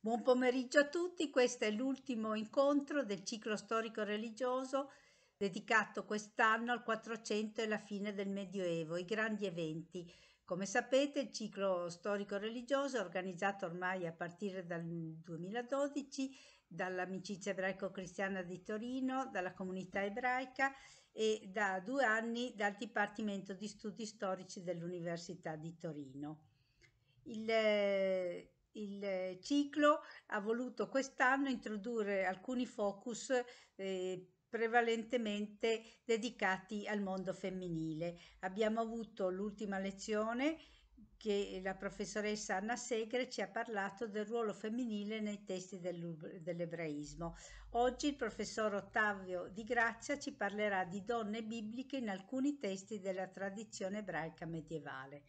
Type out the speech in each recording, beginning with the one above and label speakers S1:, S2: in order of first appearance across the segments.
S1: Buon pomeriggio a tutti, questo è l'ultimo incontro del ciclo storico-religioso dedicato quest'anno al 400 e alla fine del Medioevo, i grandi eventi. Come sapete il ciclo storico-religioso è organizzato ormai a partire dal 2012 dall'amicizia ebraico-cristiana di Torino, dalla comunità ebraica e da due anni dal Dipartimento di Studi Storici dell'Università di Torino. Il, il eh, ciclo ha voluto quest'anno introdurre alcuni focus eh, prevalentemente dedicati al mondo femminile. Abbiamo avuto l'ultima lezione che la professoressa Anna Segre ci ha parlato del ruolo femminile nei testi dell'ebraismo. Oggi il professor Ottavio Di Grazia ci parlerà di donne bibliche in alcuni testi della tradizione ebraica medievale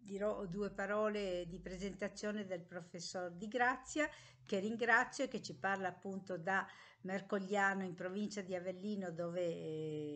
S1: dirò due parole di presentazione del professor Di Grazia, che ringrazio e che ci parla appunto da Mercogliano in provincia di Avellino dove,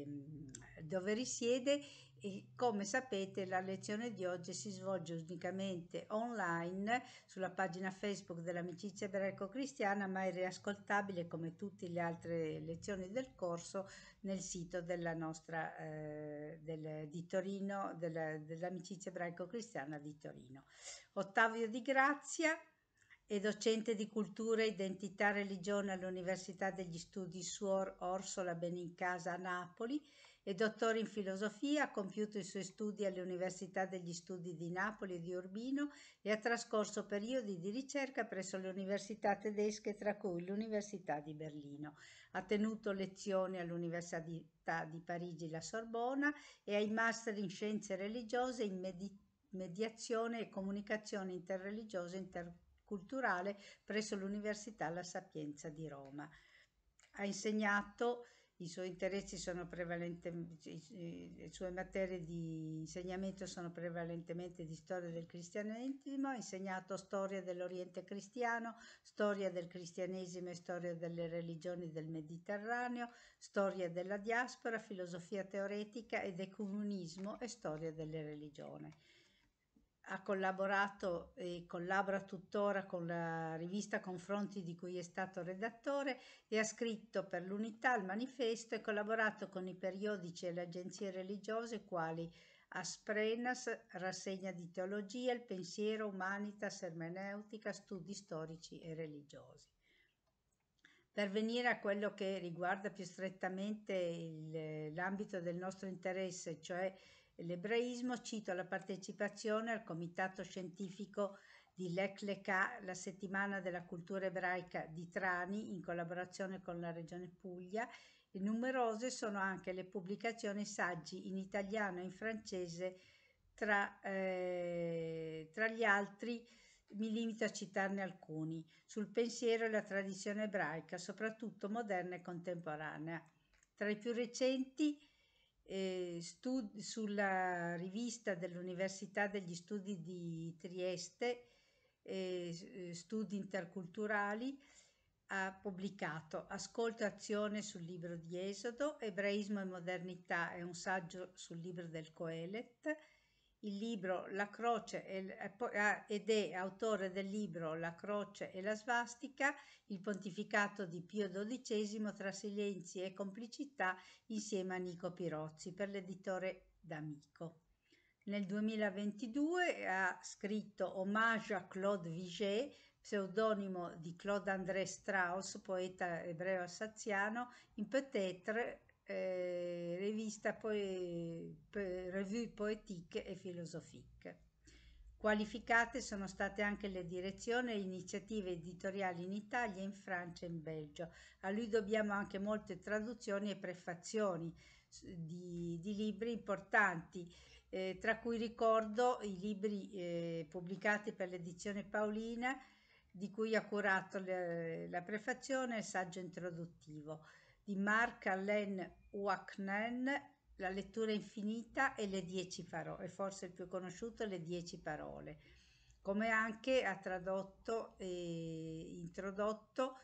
S1: ehm, dove risiede e come sapete la lezione di oggi si svolge unicamente online sulla pagina Facebook dell'Amicizia Ebraico-Cristiana ma è riascoltabile come tutte le altre lezioni del corso nel sito della nostra, eh, del, di Torino, della, dell'Amicizia Ebraico-Cristiana di Torino. Ottavio Di Grazia è docente di cultura e identità religione all'Università degli Studi Suor Orsola Benincasa a Napoli è dottore in filosofia, ha compiuto i suoi studi alle Università degli Studi di Napoli e di Urbino e ha trascorso periodi di ricerca presso le università tedesche, tra cui l'Università di Berlino. Ha tenuto lezioni all'Università di, Parigi La Sorbona e ai master in scienze religiose in meditazione mediazione e comunicazione interreligiosa e interculturale presso l'Università La Sapienza di Roma. Ha insegnato i suoi interessi sono prevalentemente, le sue materie di insegnamento sono prevalentemente di storia del cristianesimo, ha insegnato storia dell'Oriente cristiano, storia del cristianesimo e storia delle religioni del Mediterraneo, storia della diaspora, filosofia teoretica ed ecumenismo e storia delle religioni ha collaborato e collabora tuttora con la rivista Confronti di cui è stato redattore e ha scritto per l'Unità il manifesto e collaborato con i periodici e le agenzie religiose quali Asprenas, Rassegna di Teologia, Il Pensiero, Humanitas, Ermeneutica, Studi Storici e Religiosi. Per venire a quello che riguarda più strettamente l'ambito del nostro interesse, cioè L'ebraismo cito la partecipazione al comitato scientifico di Leclecà, la settimana della cultura ebraica di Trani in collaborazione con la regione Puglia e numerose sono anche le pubblicazioni saggi in italiano e in francese tra, eh, tra gli altri mi limito a citarne alcuni, sul pensiero e la tradizione ebraica, soprattutto moderna e contemporanea. Tra i più recenti eh, stud- sulla rivista dell'Università degli Studi di Trieste, eh, eh, Studi Interculturali, ha pubblicato Ascolto e azione sul libro di Esodo, Ebraismo e modernità è un saggio sul libro del Coelet, il libro La croce ah, ed è autore del libro La croce e la svastica, il pontificato di Pio XII tra silenzi e complicità insieme a Nico Pirozzi per l'editore D'Amico. Nel 2022 ha scritto Omaggio a Claude Viget, pseudonimo di Claude André Strauss, poeta ebreo assaziano, in peut eh, rivista poe, Revue Poétique et Philosophique. Qualificate sono state anche le direzioni e iniziative editoriali in Italia, in Francia e in Belgio. A lui dobbiamo anche molte traduzioni e prefazioni di, di libri importanti, eh, tra cui ricordo i libri eh, pubblicati per l'edizione Paolina, di cui ha curato le, la prefazione e il saggio introduttivo di Marc-Alain Hucknall La lettura infinita e le dieci parole, forse il più conosciuto, Le dieci parole, come anche ha tradotto e introdotto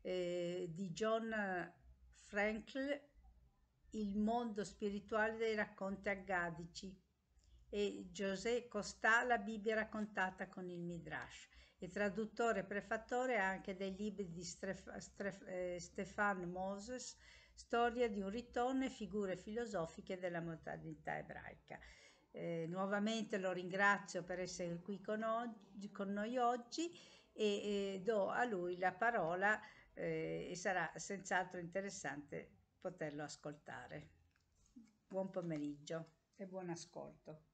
S1: eh, di John Frankl Il mondo spirituale dei racconti aggadici e José Costà La Bibbia raccontata con il Midrash e traduttore e prefattore anche dei libri di Stref, Stref, eh, Stefan Moses, Storia di un ritorno e figure filosofiche della modernità ebraica. Eh, nuovamente lo ringrazio per essere qui con, oggi, con noi oggi e, e, do a lui la parola eh, e sarà senz'altro interessante poterlo ascoltare. Buon pomeriggio e buon ascolto.